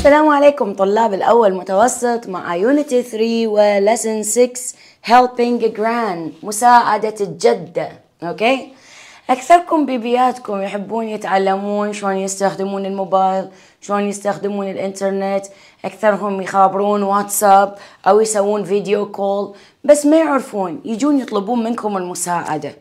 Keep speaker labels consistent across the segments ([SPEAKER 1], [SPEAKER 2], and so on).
[SPEAKER 1] السلام عليكم طلاب الأول متوسط مع يونيتي 3 و Lesson 6 Helping Grand مساعدة الجدة أوكي أكثركم بيبياتكم يحبون يتعلمون شلون يستخدمون الموبايل شلون يستخدمون الإنترنت أكثرهم يخابرون واتساب أو يسوون فيديو كول بس ما يعرفون يجون يطلبون منكم المساعدة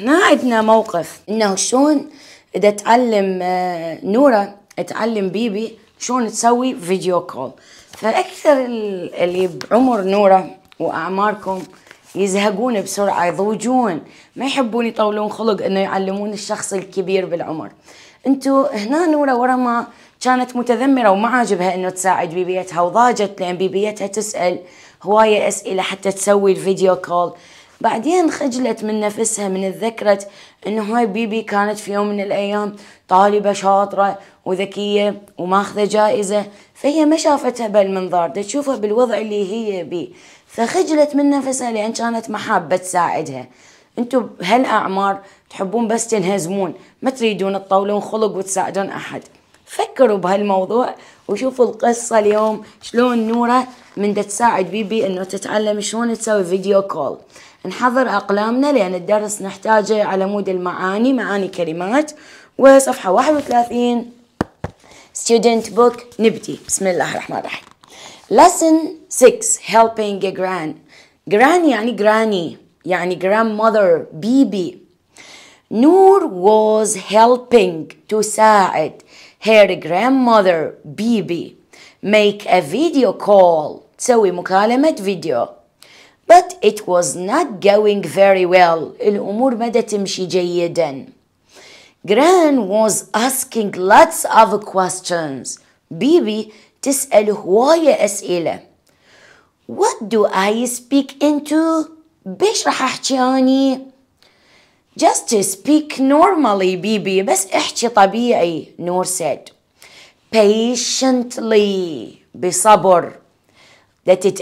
[SPEAKER 1] هنا عندنا موقف إنه شلون إذا تعلم آه، نورة تعلم بيبي شلون تسوي فيديو كول فاكثر اللي بعمر نوره واعماركم يزهقون بسرعه يضوجون ما يحبون يطولون خلق انه يعلمون الشخص الكبير بالعمر انتو هنا نوره ورا ما كانت متذمره وما عاجبها انه تساعد بيبيتها وضاجت لان بيبيتها تسال هوايه اسئله حتى تسوي الفيديو كول بعدين خجلت من نفسها من الذكرة انه هاي بيبي كانت في يوم من الايام طالبه شاطره وذكية وماخذة جائزة فهي ما شافتها بالمنظار تشوفها بالوضع اللي هي بيه فخجلت من نفسها لأن كانت محابة تساعدها انتم بهالأعمار تحبون بس تنهزمون ما تريدون تطولون خلق وتساعدون أحد فكروا بهالموضوع وشوفوا القصة اليوم شلون نورة من تساعد بيبي انه تتعلم شلون تسوي فيديو كول نحضر أقلامنا لأن الدرس نحتاجه على مود المعاني معاني كلمات وصفحة 31 student book نبدي بسم الله الرحمن الرحيم lesson 6 helping a gran gran يعني granny يعني grandmother بيبي نور was helping تساعد her grandmother بيبي make a video call تسوي مكالمة فيديو but it was not going very well الأمور ما تمشي جيداً Gran was asking lots of questions. بيبي تسأل هواية أسئلة. What do I speak into؟ بيش to أحكي Just speak normally Bibi. بس احكي طبيعي نور said. Patiently بصبر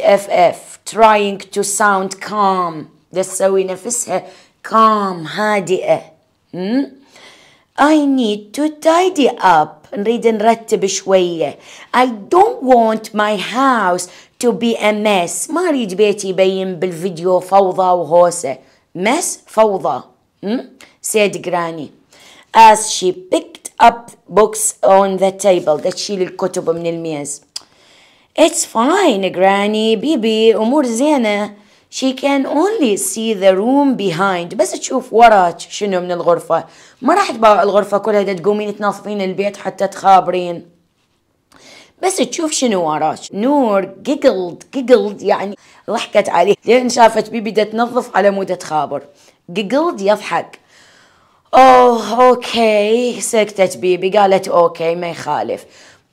[SPEAKER 1] FF. trying to sound calm تسوي نفسها calm هادئة. م? Hmm? I need to tidy up نريد نرتب شوية I don't want my house to be a mess ما أريد بيتي يبين بالفيديو فوضى وهوسة mess فوضى م? Hmm? said granny as she picked up books on the table تشيل الكتب من الميز It's fine granny بيبي أمور زينة she can only see the room behind بس تشوف وراك شنو من الغرفة ما راح تبقى الغرفة كلها دا تقومين تنظفين البيت حتى تخابرين بس تشوف شنو وراك نور جيجلد جيجلد يعني ضحكت عليه لأن شافت بيبي دا تنظف على مود تخابر جيجلد يضحك اوه اوكي سكتت بيبي قالت اوكي ما يخالف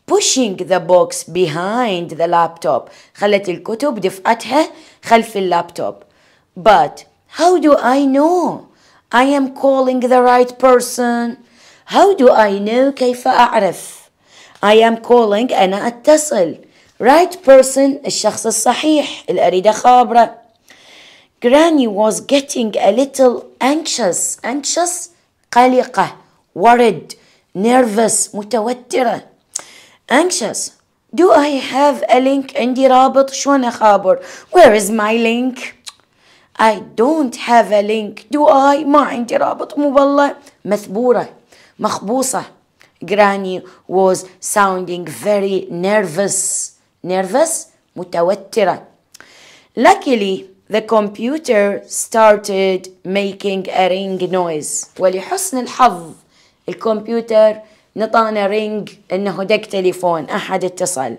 [SPEAKER 1] pushing the box behind the laptop خلت الكتب دفعتها خلف اللابتوب but how do I know I am calling the right person how do I know كيف أعرف I am calling أنا أتصل right person الشخص الصحيح اللي أريد أخابره Granny was getting a little anxious anxious قلقة worried nervous متوترة anxious. Do I have a link? عندي رابط شلون أخابر؟ Where is my link? I don't have a link. Do I? ما عندي رابط مو والله مثبورة مخبوصة. Granny was sounding very nervous. Nervous متوترة. Luckily the computer started making a ring noise. ولحسن الحظ الكمبيوتر نطانا رينج انه دق تليفون احد اتصل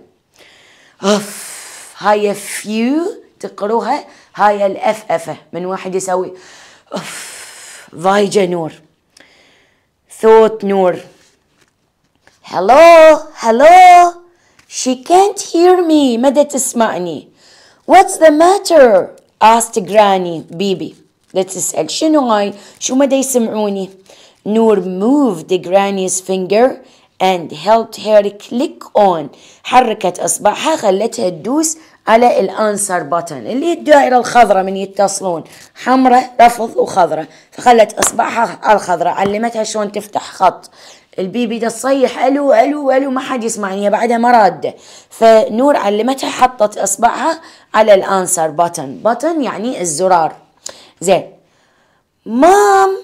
[SPEAKER 1] اف هاي فيو تقروها هاي الافأفة من واحد يسوي اف ضايجة نور ثوت نور هلو هلو She can't hear me ما تسمعني What's the matter asked granny بيبي لا تسأل شنو هاي شو ما يسمعوني نور moved Granny's finger and helped her click on حركت إصبعها خلتها تدوس على الانسر بوتن اللي هي الدائرة الخضراء من يتصلون حمراء رفض وخضراء فخلت إصبعها الخضراء علمتها شلون تفتح خط البيبي ده تصيح الو الو الو ما حد يسمعني بعدها ما راده فنور علمتها حطت اصبعها على الانسر بتن بتن يعني الزرار زين مام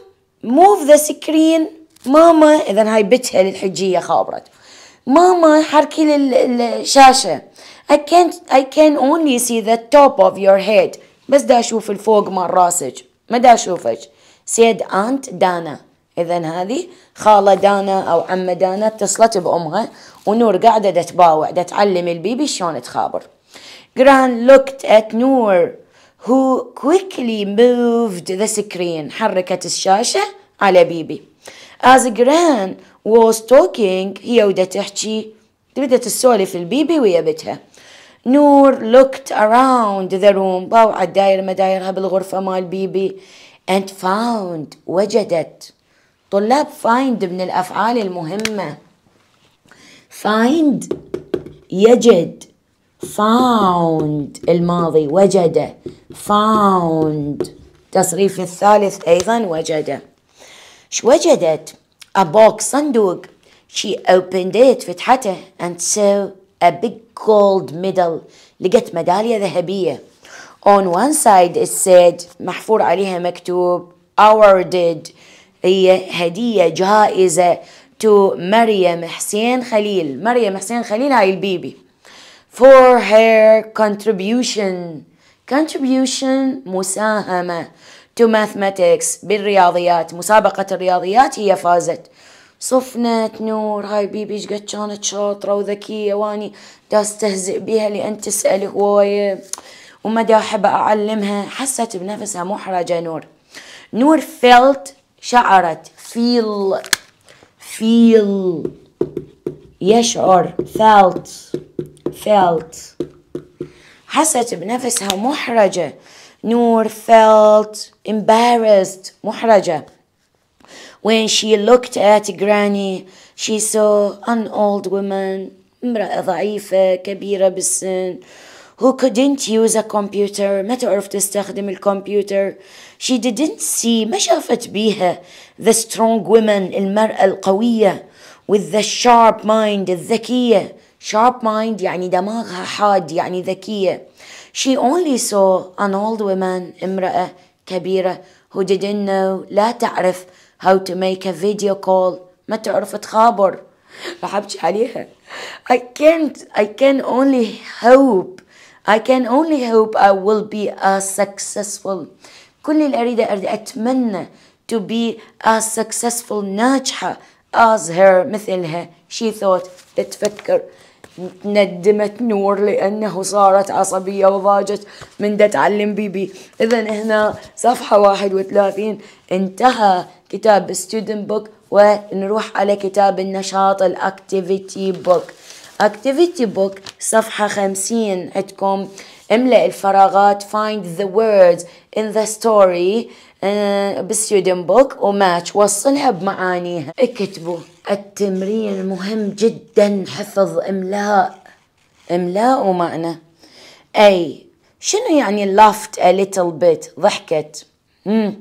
[SPEAKER 1] موف ذا سكرين ماما اذا هاي بتها للحجيه خابرت ماما حركي للشاشه I can't I can only see the top of your head بس دا اشوف الفوق مال راسك ما دا اشوفك said aunt دانا اذا هذه خاله دانا او عمه دانا اتصلت بامها ونور قاعده تباوع تعلم البيبي شلون تخابر جران looked at نور who quickly moved the screen حركت الشاشة على بيبي as Gran was talking هي ودا تحكي تبدأ تسولف البيبي ويا بتها نور looked around the room ضوعت داير مدايرها بالغرفة مال بيبي and found وجدت طلاب find من الأفعال المهمة find يجد found الماضي وجد found تصريف الثالث أيضا وجد وجدت a box صندوق she opened it فتحته and saw a big gold medal لقت ميدالية ذهبية on one side it said محفور عليها مكتوب awarded هي هدية جائزة to مريم حسين خليل مريم حسين خليل هاي البيبي for her contribution contribution مساهمة to mathematics بالرياضيات مسابقة الرياضيات هي فازت صفنة نور هاي بيبي ايش قد كانت شاطرة وذكية واني دا استهزئ بيها لأن تسأل هواية وما دا أحب أعلمها حست بنفسها محرجة نور نور felt شعرت feel feel يشعر felt felt حست بنفسها محرجة نور felt embarrassed محرجة When she looked at granny she saw an old woman امرأة ضعيفة كبيرة بالسن who couldn't use a computer ما تعرف تستخدم الكمبيوتر she didn't see ما شافت بيها the strong woman, المرأة القوية with the sharp mind الذكية sharp mind يعني دماغها حاد يعني ذكية she only saw an old woman امرأة كبيرة who didn't know لا تعرف how to make a video call ما تعرف تخابر راح عليها I can't I can only hope I can only hope I will be a successful كل اللي أريده أريد أتمنى to be as successful ناجحة as her مثلها she thought تتفكر ندمت نور لأنه صارت عصبية وضاجت من دا تعلم بيبي إذا هنا صفحة 31 انتهى كتاب student book ونروح على كتاب النشاط الاكتيفيتي بوك اكتيفيتي بوك صفحة 50 عندكم املأ الفراغات find the words in the story آه، بسيودن بوك وماتش وصلها بمعانيها اكتبوا التمرين مهم جدا حفظ املاء املاء ومعنى اي شنو يعني laughed a little bit ضحكت امم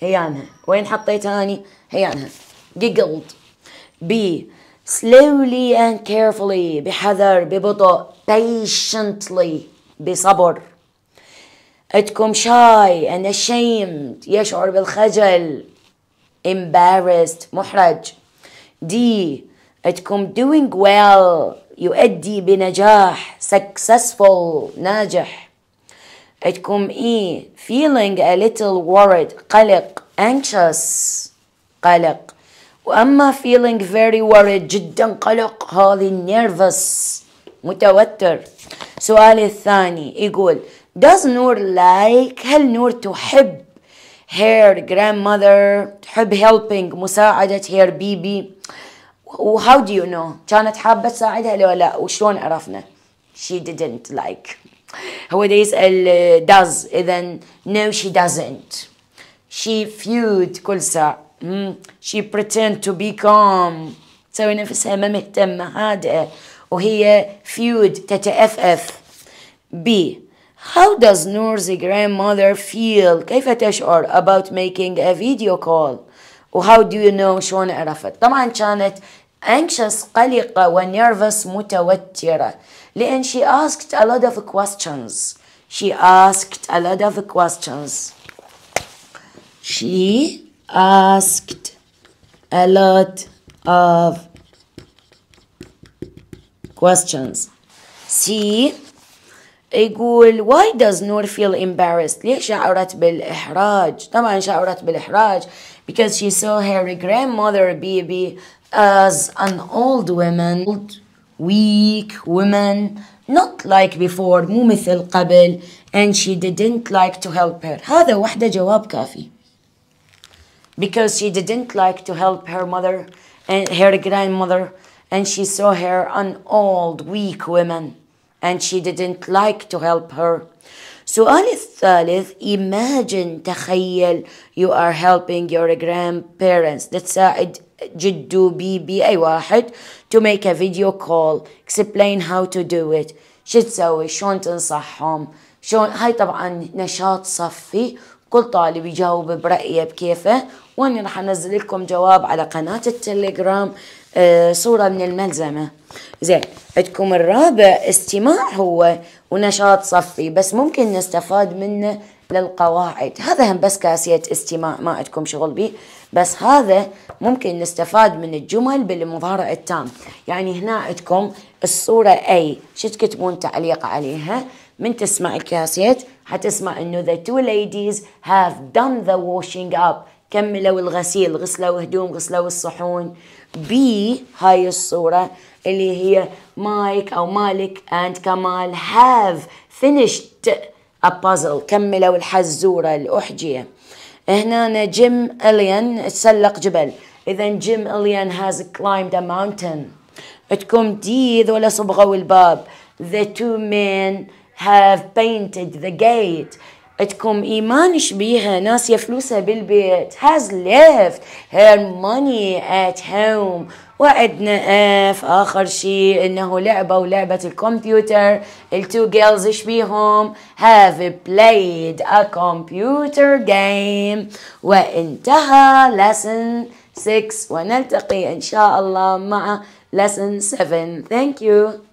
[SPEAKER 1] هي عنها وين حطيتها هي عنها جيجلد بي slowly and carefully بحذر ببطء patiently بصبر عندكم شاي أنا شيمت يشعر بالخجل embarrassed محرج دي عندكم doing well يؤدي بنجاح successful ناجح عندكم E feeling a little worried قلق anxious قلق وأما feeling very worried جدا قلق هذه nervous متوتر سؤالي الثاني يقول Does Noor like هل نور تحب her grandmother تحب helping مساعدة her baby how do you know كانت حابة تساعدها لو لا وشلون عرفنا she didn't like هو ده يسأل does إذا no she doesn't she feud كل ساعة hmm. she pretend to be calm تسوي نفسها ما مهتمة هادئة وهي feud تتأفف B how does Noor's grandmother feel كيف تشعر about making a video call how do you know شلون عرفت طبعا كانت anxious قلقة و nervous متوترة لأن she asked a lot of questions she asked a lot of questions she asked a lot of questions See. يقول why does Noor feel embarrassed ليش شعرت بالإحراج طبعا شعرت بالإحراج because she saw her grandmother baby as an old woman old weak woman not like before مو مثل قبل and she didn't like to help her هذا وحده جواب كافي because she didn't like to help her mother and her grandmother and she saw her an old weak woman and she didn't like to help her سؤال الثالث imagine تخيل you are helping your grandparents تساعد جدو بيبي أي واحد to make a video call explain how to do it شو تسوي شلون تنصحهم شلون هاي طبعا نشاط صفي كل طالب يجاوب برأيه بكيفه وأنا راح أنزل لكم جواب على قناة التليجرام آه، صورة من الملزمة زين عندكم الرابع استماع هو ونشاط صفي بس ممكن نستفاد منه للقواعد هذا هم بس كاسية استماع ما عندكم شغل به بس هذا ممكن نستفاد من الجمل بالمضارع التام يعني هنا عندكم الصورة أي شو تكتبون تعليق عليها من تسمع الكاسيت حتسمع انه the two ladies have done the washing up كملوا الغسيل غسلوا هدوم غسلوا الصحون بي هاي الصورة اللي هي مايك أو مالك أند كمال هاف finished a puzzle كملوا الحزورة الأحجية هنا جيم إليان تسلق جبل إذا جيم إليان has climbed a mountain تكون دي ذولا صبغوا الباب the two men have painted the gate عندكم ايمان شبيها ناس فلوسها بالبيت has left her money at home وعدنا اف اخر شيء انه لعبه ولعبه الكمبيوتر التو جيلز شبيهم have played a computer game وانتهى لسن 6 ونلتقي ان شاء الله مع لسن 7 ثانك يو